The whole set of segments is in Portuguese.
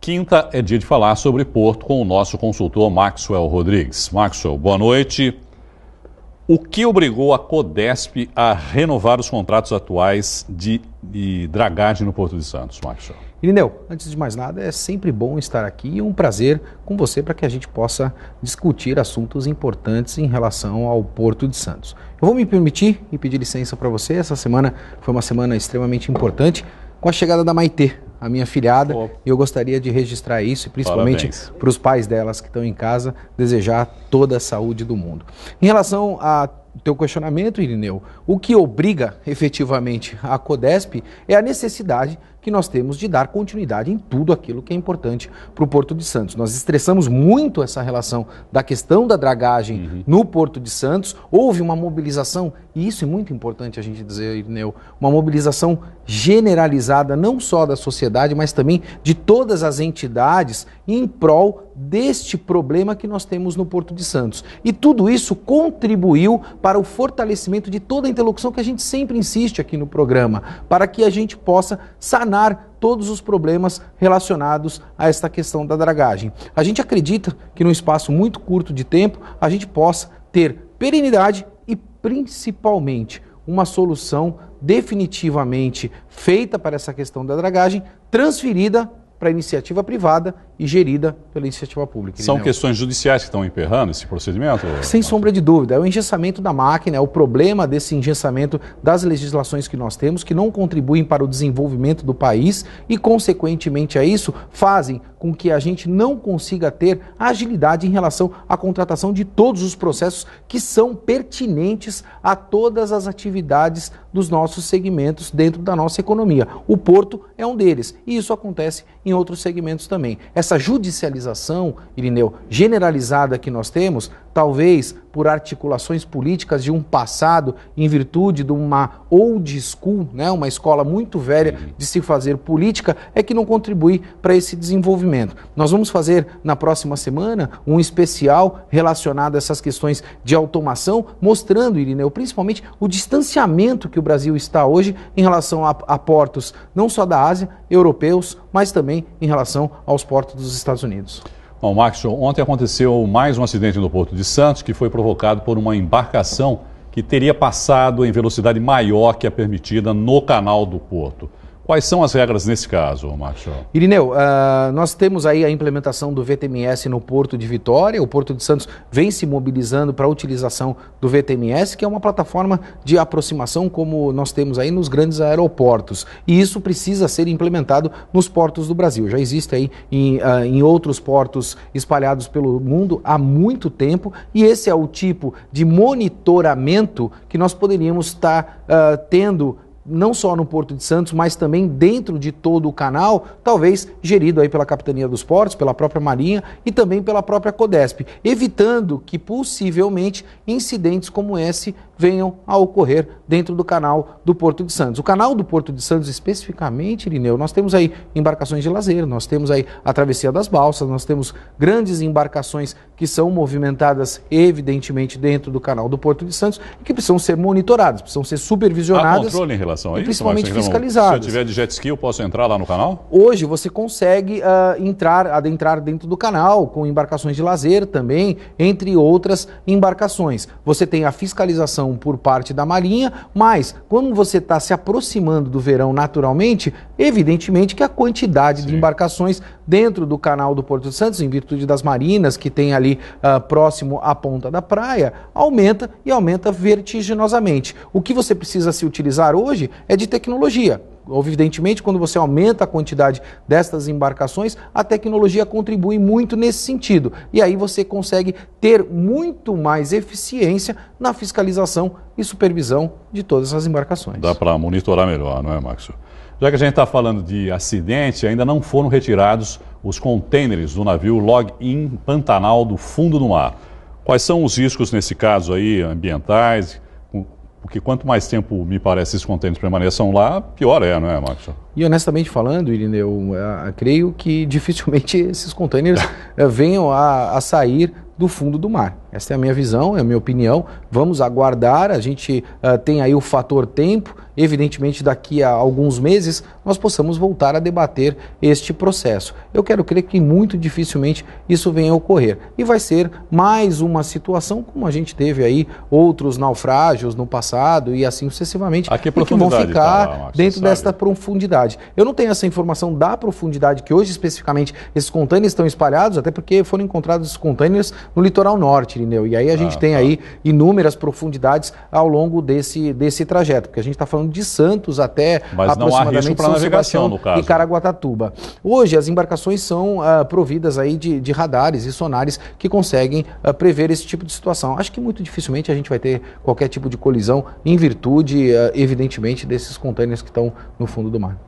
Quinta é dia de falar sobre Porto com o nosso consultor Maxwell Rodrigues. Maxwell, boa noite. O que obrigou a Codesp a renovar os contratos atuais de, de dragagem no Porto de Santos, Maxwell? Irineu, antes de mais nada, é sempre bom estar aqui e um prazer com você para que a gente possa discutir assuntos importantes em relação ao Porto de Santos. Eu vou me permitir e pedir licença para você. Essa semana foi uma semana extremamente importante com a chegada da Maitê, a minha filhada. Opa. E eu gostaria de registrar isso, e principalmente para os pais delas que estão em casa, desejar toda a saúde do mundo. Em relação a teu questionamento, Irineu, o que obriga efetivamente a CODESP é a necessidade que nós temos de dar continuidade em tudo aquilo que é importante para o Porto de Santos. Nós estressamos muito essa relação da questão da dragagem uhum. no Porto de Santos. Houve uma mobilização, e isso é muito importante a gente dizer, Irneu, uma mobilização generalizada, não só da sociedade, mas também de todas as entidades em prol deste problema que nós temos no Porto de Santos. E tudo isso contribuiu para o fortalecimento de toda a interlocução que a gente sempre insiste aqui no programa, para que a gente possa sanar sanar todos os problemas relacionados a esta questão da dragagem. A gente acredita que num espaço muito curto de tempo a gente possa ter perenidade e principalmente uma solução definitivamente feita para essa questão da dragagem, transferida para a iniciativa privada e gerida pela iniciativa pública. São questões judiciais que estão emperrando esse procedimento? Sem sombra de dúvida. É o engessamento da máquina, é o problema desse engessamento das legislações que nós temos, que não contribuem para o desenvolvimento do país e, consequentemente a é isso, fazem com que a gente não consiga ter agilidade em relação à contratação de todos os processos que são pertinentes a todas as atividades dos nossos segmentos dentro da nossa economia. O porto é um deles e isso acontece em outros segmentos também. Essa é essa judicialização, Irineu, generalizada que nós temos, talvez por articulações políticas de um passado, em virtude de uma old school, né, uma escola muito velha de se fazer política, é que não contribui para esse desenvolvimento. Nós vamos fazer na próxima semana um especial relacionado a essas questões de automação, mostrando, Irineu, principalmente o distanciamento que o Brasil está hoje em relação a, a portos não só da Ásia, europeus, mas também em relação aos portos dos Estados Unidos. Bom, Max, ontem aconteceu mais um acidente no Porto de Santos que foi provocado por uma embarcação que teria passado em velocidade maior que a permitida no canal do Porto. Quais são as regras nesse caso, Márcio? Irineu, uh, nós temos aí a implementação do VTMS no Porto de Vitória. O Porto de Santos vem se mobilizando para a utilização do VTMS, que é uma plataforma de aproximação como nós temos aí nos grandes aeroportos. E isso precisa ser implementado nos portos do Brasil. Já existe aí em, uh, em outros portos espalhados pelo mundo há muito tempo e esse é o tipo de monitoramento que nós poderíamos estar uh, tendo não só no Porto de Santos, mas também dentro de todo o canal, talvez gerido aí pela Capitania dos Portos, pela própria Marinha e também pela própria Codesp, evitando que possivelmente incidentes como esse venham a ocorrer dentro do canal do Porto de Santos. O canal do Porto de Santos, especificamente, Irineu, nós temos aí embarcações de lazer, nós temos aí a travessia das balsas, nós temos grandes embarcações que são movimentadas, evidentemente, dentro do canal do Porto de Santos e que precisam ser monitoradas, precisam ser supervisionadas. Há controle em relação a isso? Principalmente fiscalizadas. Se eu tiver de jet ski, eu posso entrar lá no canal? Hoje você consegue uh, entrar, adentrar dentro do canal com embarcações de lazer também, entre outras embarcações. Você tem a fiscalização por parte da Marinha, mas quando você está se aproximando do verão naturalmente, evidentemente que a quantidade Sim. de embarcações dentro do canal do Porto Santos, em virtude das marinas que tem ali uh, próximo à ponta da praia, aumenta e aumenta vertiginosamente. O que você precisa se utilizar hoje é de tecnologia evidentemente, quando você aumenta a quantidade destas embarcações, a tecnologia contribui muito nesse sentido. E aí você consegue ter muito mais eficiência na fiscalização e supervisão de todas as embarcações. Dá para monitorar melhor, não é, Max? Já que a gente está falando de acidente, ainda não foram retirados os contêineres do navio Log-in Pantanal do fundo do mar. Quais são os riscos nesse caso aí, ambientais? Porque quanto mais tempo, me parece, esses contêineres permaneçam lá, pior é, não é, Max? E honestamente falando, Irineu, eu, eu, ah, eu, creio que dificilmente esses contêineres eh, venham a, a, sair do fundo do mar. Esta é a minha visão, é a minha opinião. Vamos aguardar, a gente uh, tem aí o fator tempo. Evidentemente, daqui a alguns meses nós possamos voltar a debater este processo. Eu quero crer que muito dificilmente isso venha a ocorrer. E vai ser mais uma situação como a gente teve aí outros naufrágios no passado e assim sucessivamente, Aqui que vão ficar tá, dentro desta profundidade. Eu não tenho essa informação da profundidade que hoje especificamente esses contêineres estão espalhados, até porque foram encontrados esses contêineres no litoral norte, Irineu. E aí a gente ah, tem ah. aí inúmeras profundidades ao longo desse, desse trajeto, porque a gente está falando de Santos até Mas aproximadamente São Sebastião no caso. e Caraguatatuba. Hoje as embarcações são ah, providas aí de, de, radares e sonares que conseguem ah, prever esse tipo de situação. Acho que muito dificilmente a gente vai ter qualquer tipo de colisão em virtude, ah, evidentemente, desses contêineres que estão no fundo do mar.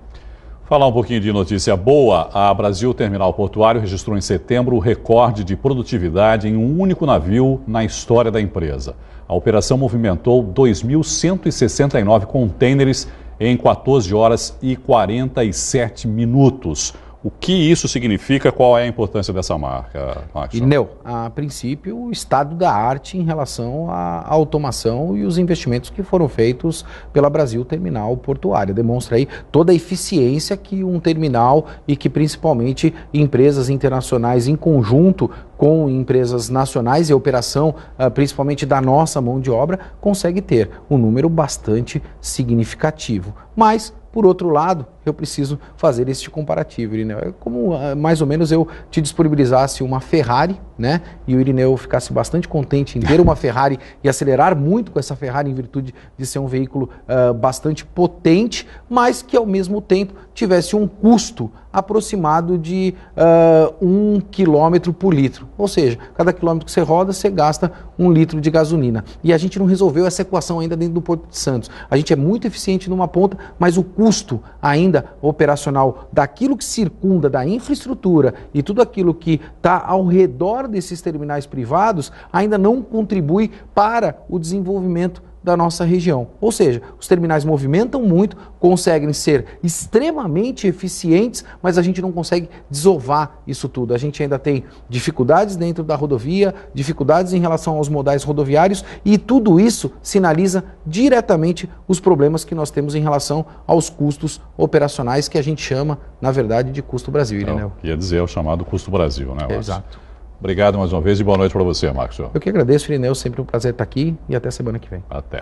Falar um pouquinho de notícia boa. A Brasil Terminal Portuário registrou em setembro o recorde de produtividade em um único navio na história da empresa. A operação movimentou 2.169 contêineres em 14 horas e 47 minutos. O que isso significa? Qual é a importância dessa marca, Max? Ineu, a princípio, o estado da arte em relação à automação e os investimentos que foram feitos pela Brasil Terminal Portuária. Demonstra aí toda a eficiência que um terminal e que principalmente empresas internacionais em conjunto com empresas nacionais e operação, ah, principalmente da nossa mão de obra, consegue ter um número bastante significativo. Mas, por outro lado, eu preciso fazer este comparativo, Irineu. É como ah, mais ou menos eu te disponibilizasse uma Ferrari, né? E o Irineu ficasse bastante contente em ter uma Ferrari e acelerar muito com essa Ferrari em virtude de ser um veículo uh, bastante potente, mas que ao mesmo tempo tivesse um custo aproximado de uh, um quilômetro por litro. Ou seja, cada quilômetro que você roda, você gasta um litro de gasolina. E a gente não resolveu essa equação ainda dentro do Porto de Santos. A gente é muito eficiente numa ponta, mas o custo ainda ainda operacional daquilo que circunda da infraestrutura e tudo aquilo que está ao redor desses terminais privados ainda não contribui para o desenvolvimento da nossa região. Ou seja, os terminais movimentam muito, conseguem ser extremamente eficientes, mas a gente não consegue desovar isso tudo. A gente ainda tem dificuldades dentro da rodovia, dificuldades em relação aos modais rodoviários e tudo isso sinaliza diretamente os problemas que nós temos em relação aos custos operacionais que a gente chama, na verdade, de custo Brasil, né? Então, quer dizer, é o chamado custo Brasil, né? Lázaro? Exato. Obrigado mais uma vez e boa noite para você, Marcos. Eu que agradeço, Irineu. Sempre um prazer estar aqui e até semana que vem. Até.